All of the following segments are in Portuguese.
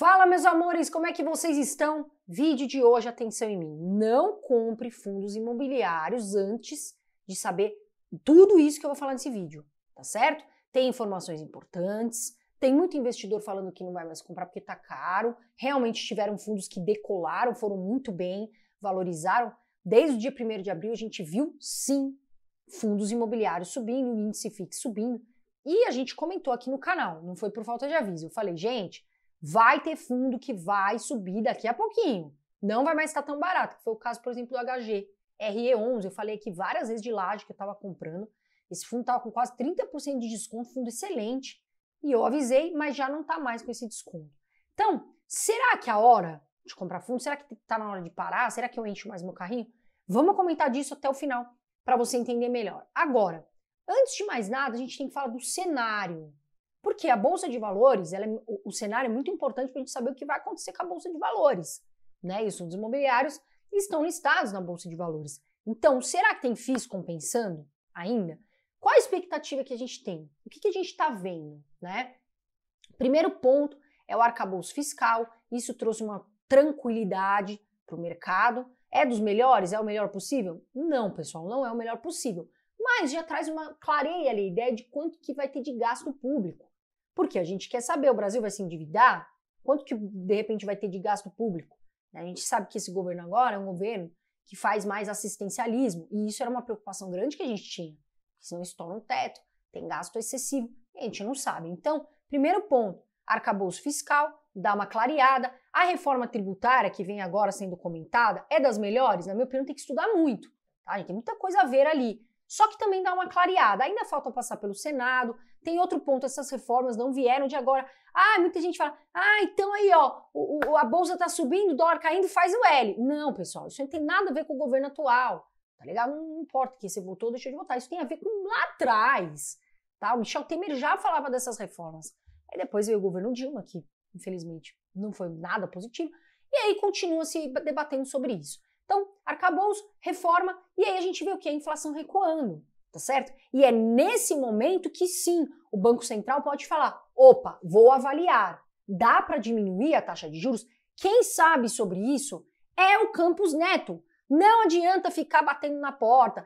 Fala, meus amores, como é que vocês estão? Vídeo de hoje, atenção em mim. Não compre fundos imobiliários antes de saber tudo isso que eu vou falar nesse vídeo, tá certo? Tem informações importantes, tem muito investidor falando que não vai mais comprar porque tá caro. Realmente tiveram fundos que decolaram, foram muito bem, valorizaram. Desde o dia 1 de abril, a gente viu sim fundos imobiliários subindo, o índice fixo subindo. E a gente comentou aqui no canal, não foi por falta de aviso. Eu falei, gente, vai ter fundo que vai subir daqui a pouquinho. Não vai mais estar tão barato, que foi o caso, por exemplo, do HG. RE11, eu falei aqui várias vezes de laje que eu estava comprando. Esse fundo estava com quase 30% de desconto, fundo excelente. E eu avisei, mas já não está mais com esse desconto. Então, será que é a hora de comprar fundo? Será que está na hora de parar? Será que eu encho mais meu carrinho? Vamos comentar disso até o final, para você entender melhor. Agora, antes de mais nada, a gente tem que falar do cenário. Porque a bolsa de valores, ela, é o, o cenário é muito importante para a gente saber o que vai acontecer com a bolsa de valores. Né? E os fundos imobiliários estão listados na bolsa de valores. Então, será que tem FIIs compensando ainda? Qual a expectativa que a gente tem? O que, que a gente está vendo? Né? Primeiro ponto é o arcabouço fiscal. Isso trouxe uma tranquilidade para o mercado. É dos melhores? É o melhor possível? Não, pessoal, não é o melhor possível. Mas já traz uma clareia ali, a ideia de quanto que vai ter de gasto público. Porque a gente quer saber, o Brasil vai se endividar? Quanto que de repente vai ter de gasto público? A gente sabe que esse governo agora é um governo que faz mais assistencialismo, e isso era uma preocupação grande que a gente tinha, porque senão estoura um teto, tem gasto excessivo, a gente não sabe. Então, primeiro ponto, arcabouço fiscal, dá uma clareada. A reforma tributária que vem agora sendo comentada é das melhores? Na minha opinião, tem que estudar muito. Tá? Tem muita coisa a ver ali. Só que também dá uma clareada. Ainda falta passar pelo Senado. Tem outro ponto, essas reformas não vieram de agora. Ah, muita gente fala, ah, então aí, ó, o, o, a bolsa tá subindo, o dólar caindo, faz o L. Não, pessoal, isso não tem nada a ver com o governo atual. Tá legal? Não, não importa que você votou, deixou de votar. Isso tem a ver com lá atrás. Tá? O Michel Temer já falava dessas reformas. Aí depois veio o governo Dilma, que infelizmente não foi nada positivo. E aí continua se debatendo sobre isso. Então, arcabouço, reforma, e aí a gente vê o que? A inflação recuando, tá certo? E é nesse momento que sim, o Banco Central pode falar: opa, vou avaliar, dá para diminuir a taxa de juros? Quem sabe sobre isso é o Campos Neto. Não adianta ficar batendo na porta,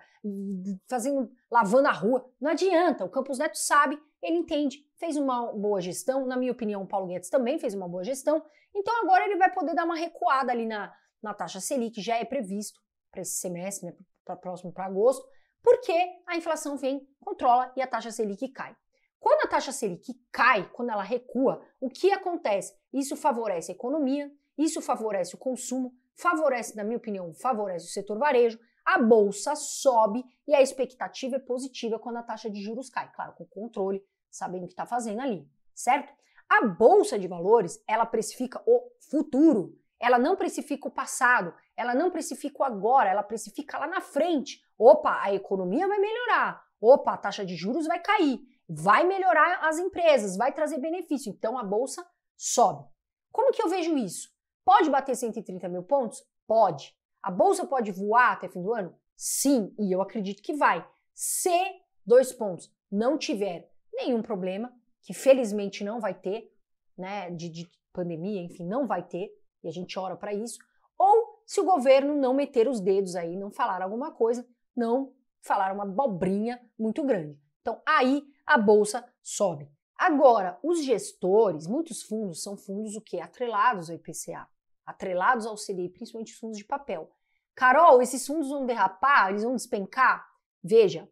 fazendo, lavando a rua. Não adianta. O Campos Neto sabe, ele entende, fez uma boa gestão. Na minha opinião, o Paulo Guedes também fez uma boa gestão. Então agora ele vai poder dar uma recuada ali na, na taxa Selic, já é previsto para esse semestre, né, para próximo para agosto, porque a inflação vem, controla e a taxa Selic cai. Quando a taxa Selic cai, quando ela recua, o que acontece? Isso favorece a economia, isso favorece o consumo, favorece, na minha opinião, favorece o setor varejo, a bolsa sobe e a expectativa é positiva quando a taxa de juros cai, claro, com controle, sabendo o que está fazendo ali, certo? A bolsa de valores, ela precifica o futuro, ela não precifica o passado, ela não precifica o agora, ela precifica lá na frente. Opa, a economia vai melhorar. Opa, a taxa de juros vai cair. Vai melhorar as empresas, vai trazer benefício. Então a bolsa sobe. Como que eu vejo isso? Pode bater 130 mil pontos? Pode. A bolsa pode voar até fim do ano? Sim, e eu acredito que vai. Se dois pontos não tiver nenhum problema, que felizmente não vai ter, né, de, de pandemia, enfim, não vai ter, e a gente ora para isso, ou se o governo não meter os dedos aí, não falar alguma coisa, não falar uma abobrinha muito grande. Então aí a bolsa sobe. Agora, os gestores, muitos fundos são fundos o que atrelados ao IPCA, atrelados ao CDI, principalmente fundos de papel. Carol, esses fundos vão derrapar, eles vão despencar? Veja,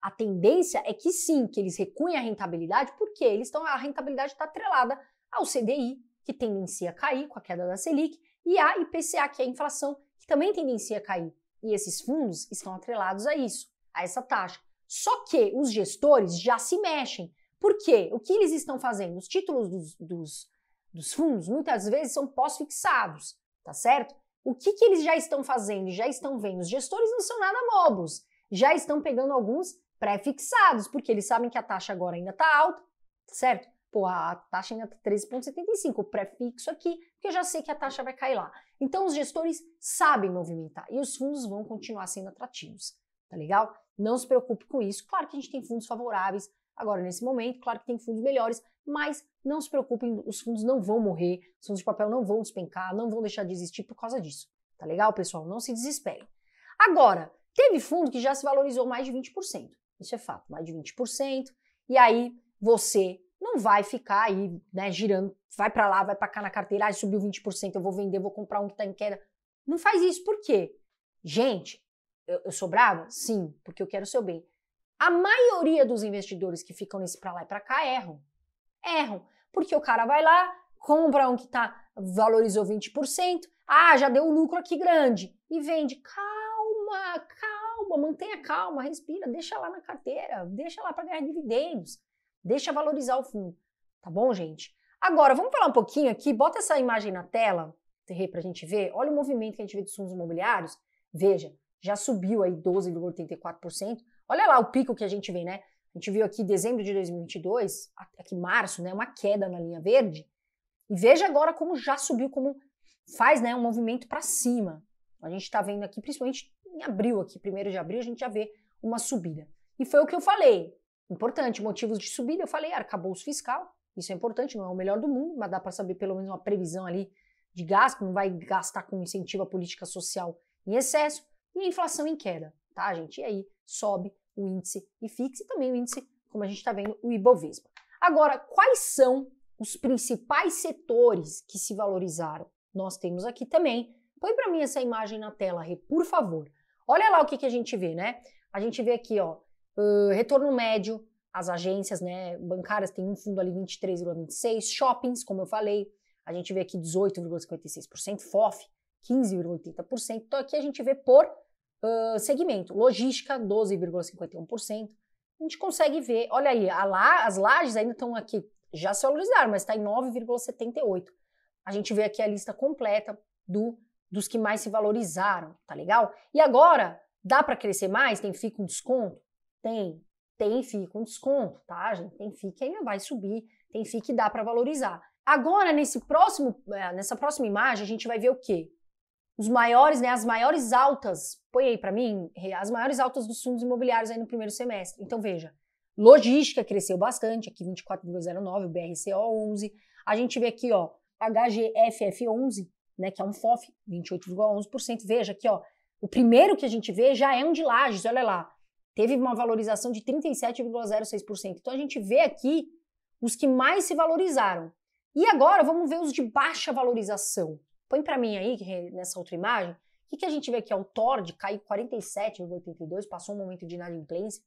a tendência é que sim, que eles recuem a rentabilidade, porque eles estão a rentabilidade está atrelada ao CDI, que tendencia a cair com a queda da Selic, e a IPCA, que é a inflação, que também tendencia a cair. E esses fundos estão atrelados a isso, a essa taxa. Só que os gestores já se mexem. Por quê? O que eles estão fazendo? Os títulos dos, dos, dos fundos muitas vezes são pós-fixados, tá certo? O que, que eles já estão fazendo? Já estão vendo. Os gestores não são nada mobos. Já estão pegando alguns pré-fixados, porque eles sabem que a taxa agora ainda está alta, tá certo? Pô, a taxa ainda está 13,75, o prefixo aqui, porque eu já sei que a taxa vai cair lá. Então os gestores sabem movimentar e os fundos vão continuar sendo atrativos, tá legal? Não se preocupe com isso. Claro que a gente tem fundos favoráveis agora nesse momento, claro que tem fundos melhores, mas não se preocupem, os fundos não vão morrer, os fundos de papel não vão despencar, não vão deixar de existir por causa disso. Tá legal, pessoal? Não se desesperem. Agora, teve fundo que já se valorizou mais de 20%. Isso é fato, mais de 20%. E aí você não vai ficar aí, né, girando, vai para lá, vai para cá na carteira, ah, subiu 20%, eu vou vender, vou comprar um que tá em queda. Não faz isso, por quê? Gente, eu, eu sou bravo? Sim, porque eu quero o seu bem. A maioria dos investidores que ficam nesse para lá e para cá erram. Erram, porque o cara vai lá, compra um que tá valorizou 20%, ah, já deu um lucro aqui grande e vende. Calma, calma, mantenha calma, respira, deixa lá na carteira, deixa lá para ganhar dividendos. Deixa valorizar o fundo, tá bom, gente? Agora, vamos falar um pouquinho aqui, bota essa imagem na tela, Terrei, para a gente ver. Olha o movimento que a gente vê dos fundos imobiliários. Veja, já subiu aí 12,84%. Olha lá o pico que a gente vê, né? A gente viu aqui dezembro de 2022, aqui é março, né, uma queda na linha verde. E veja agora como já subiu, como faz, né, um movimento para cima. A gente está vendo aqui, principalmente em abril, aqui, primeiro de abril, a gente já vê uma subida. E foi o que eu falei importante. Motivos de subida, eu falei, ah, arcabouço fiscal, isso é importante, não é o melhor do mundo, mas dá para saber pelo menos uma previsão ali de gasto, não vai gastar com incentivo à política social em excesso, e a inflação em queda, tá, gente? E aí sobe o índice e fixe também o índice, como a gente está vendo, o Ibovespa. Agora, quais são os principais setores que se valorizaram? Nós temos aqui também. Põe para mim essa imagem na tela, Rê, por favor. Olha lá o que, que a gente vê, né? A gente vê aqui, ó, retorno médio, as agências né, bancárias têm um fundo ali 23,26%, shoppings, como eu falei, a gente vê aqui 18,56%, FOF 15,80%. Então aqui a gente vê por uh, segmento, logística 12,51%. A gente consegue ver, olha aí, la, as lajes ainda estão aqui, já se valorizaram, mas está em 9,78%. A gente vê aqui a lista completa do, dos que mais se valorizaram, tá legal? E agora, dá para crescer mais? Tem fica um desconto? Tem. Tem FII com desconto, tá, gente? Tem FII que ainda vai subir, tem FII que dá para valorizar. Agora, nesse próximo, eh, nessa próxima imagem, a gente vai ver o quê? Os maiores, né, as maiores altas, põe aí para mim, as maiores altas dos fundos imobiliários aí no primeiro semestre. Então, veja, logística cresceu bastante, aqui 24,09, BRCO 11. A gente vê aqui, ó, HGFF11, né, que é um FOF, 28,11%. Veja aqui, ó, o primeiro que a gente vê já é um de lajes, olha lá teve uma valorização de 37,06%. Então a gente vê aqui os que mais se valorizaram. E agora vamos ver os de baixa valorização. Põe para mim aí, nessa outra imagem, o que, que, a gente vê aqui? É o Tord caiu 47,82, passou um momento de inadimplência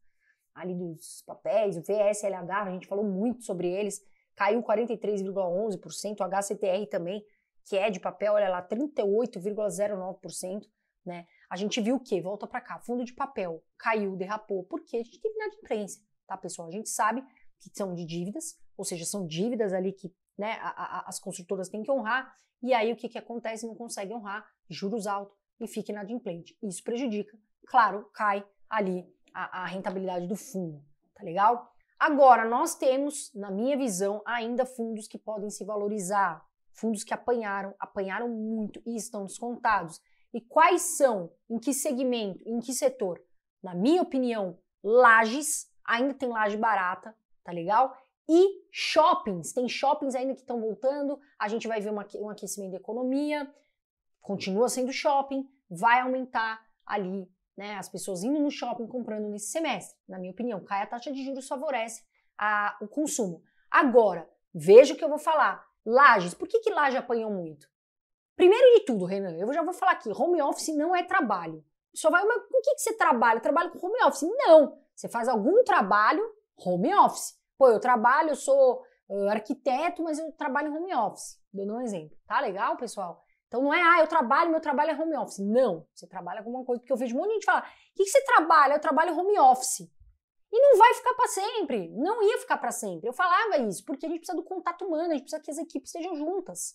ali dos papéis, o VSLH, a gente falou muito sobre eles, caiu 43,11%, o HCTR também, que é de papel, olha lá, 38,09%, né? A gente viu o quê? Volta para cá. Fundo de papel caiu, derrapou. Por quê? A gente tem inadimplência, tá, pessoal? A gente sabe que são de dívidas, ou seja, são dívidas ali que né, a, a, as construtoras têm que honrar. E aí o que, que acontece? Não consegue honrar, juros altos e fica inadimplente. Isso prejudica. Claro, cai ali a, a rentabilidade do fundo, tá legal? Agora, nós temos, na minha visão, ainda fundos que podem se valorizar, fundos que apanharam, apanharam muito e estão descontados. E quais são? Em que segmento? Em que setor? Na minha opinião, lajes, ainda tem laje barata, tá legal? E shoppings, tem shoppings ainda que estão voltando, a gente vai ver uma, um aquecimento da economia, continua sendo shopping, vai aumentar ali, né? As pessoas indo no shopping comprando nesse semestre. Na minha opinião, cai a taxa de juros, favorece a, o consumo. Agora, veja o que eu vou falar. Lajes, por que, que Laje apanhou muito? Primeiro de tudo, Renan, eu já vou falar aqui, home office não é trabalho. Só vai, mas com o que, que você trabalha? Trabalho com home office? Não. Você faz algum trabalho home office. Pô, eu trabalho, eu sou uh, arquiteto, mas eu trabalho em home office. Dando um exemplo. Tá legal, pessoal? Então não é, ah, eu trabalho, meu trabalho é home office. Não, você trabalha com coisa, porque eu vejo um monte de gente falar, o que, que você trabalha? Eu trabalho home office. E não vai ficar para sempre, não ia ficar para sempre. Eu falava isso, porque a gente precisa do contato humano, a gente precisa que as equipes estejam juntas.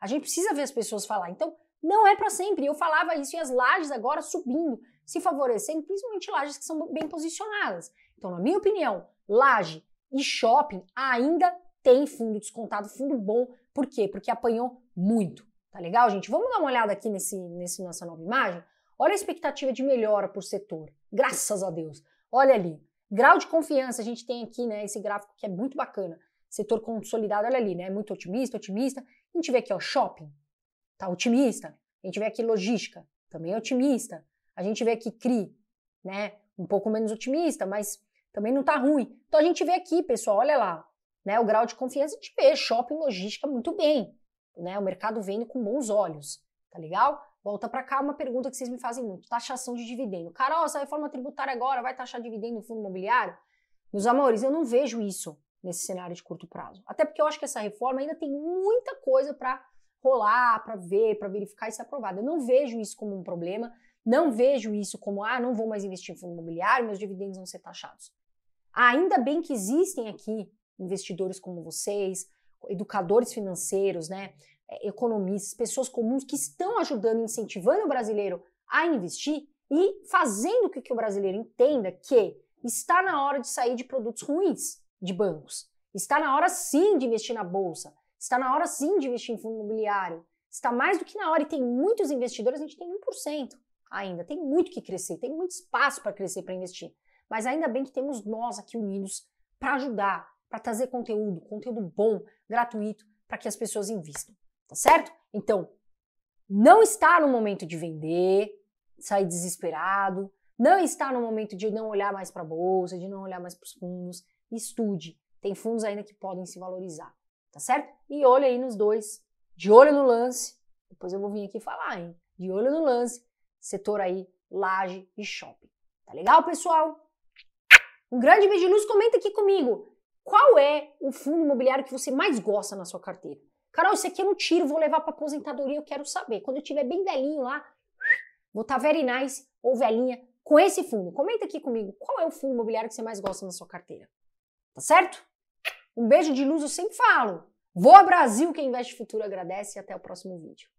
A gente precisa ver as pessoas falar. Então, não é para sempre. Eu falava isso e as lajes agora subindo, se favorecendo, principalmente lajes que são bem posicionadas. Então, na minha opinião, laje e shopping ainda tem fundo descontado, fundo bom. Por quê? Porque apanhou muito. Tá legal, gente? Vamos dar uma olhada aqui nesse, nesse, nessa nova imagem? Olha a expectativa de melhora por setor. Graças a Deus. Olha ali. Grau de confiança, a gente tem aqui, né? Esse gráfico que é muito bacana. Setor consolidado, olha ali, né? Muito otimista, otimista. A gente vê aqui, ó, shopping, tá otimista. A gente vê aqui logística, também é otimista. A gente vê aqui CRI, né, um pouco menos otimista, mas também não tá ruim. Então a gente vê aqui, pessoal, olha lá, né, o grau de confiança, a gente vê shopping, logística muito bem, né, o mercado vendo com bons olhos, tá legal? Volta para cá uma pergunta que vocês me fazem muito, taxação de dividendo. Carol, essa reforma tributária agora vai taxar dividendo no fundo imobiliário? Meus amores, eu não vejo isso nesse cenário de curto prazo. Até porque eu acho que essa reforma ainda tem muita coisa para rolar, para ver, para verificar e ser aprovada. Eu não vejo isso como um problema, não vejo isso como, ah, não vou mais investir em fundo imobiliário, meus dividendos vão ser taxados. Ainda bem que existem aqui investidores como vocês, educadores financeiros, né, é, economistas, pessoas comuns que estão ajudando, incentivando o brasileiro a investir e fazendo com que o brasileiro entenda que está na hora de sair de produtos ruins de bancos. Está na hora sim de investir na bolsa. Está na hora sim de investir em fundo imobiliário. Está mais do que na hora e tem muitos investidores, a gente tem 1% ainda. Tem muito que crescer, tem muito espaço para crescer, para investir. Mas ainda bem que temos nós aqui unidos para ajudar, para trazer conteúdo, conteúdo bom, gratuito, para que as pessoas investam Tá certo? Então, não está no momento de vender, sair desesperado, não está no momento de não olhar mais para a bolsa, de não olhar mais para os fundos, estude. Tem fundos ainda que podem se valorizar, tá certo? E olha aí nos dois, de olho no lance, depois eu vou vir aqui falar, hein? De olho no lance, setor aí, laje e shopping. Tá legal, pessoal? Um grande beijo de luz, comenta aqui comigo. Qual é o fundo imobiliário que você mais gosta na sua carteira? Carol, isso aqui eu não tiro, vou levar para aposentadoria, eu quero saber. Quando eu tiver bem velhinho lá, vou estar tá very nice ou velhinha com esse fundo. Comenta aqui comigo, qual é o fundo imobiliário que você mais gosta na sua carteira? Tá certo? Um beijo de luz, eu sempre falo. Vou ao Brasil, quem investe futuro agradece e até o próximo vídeo.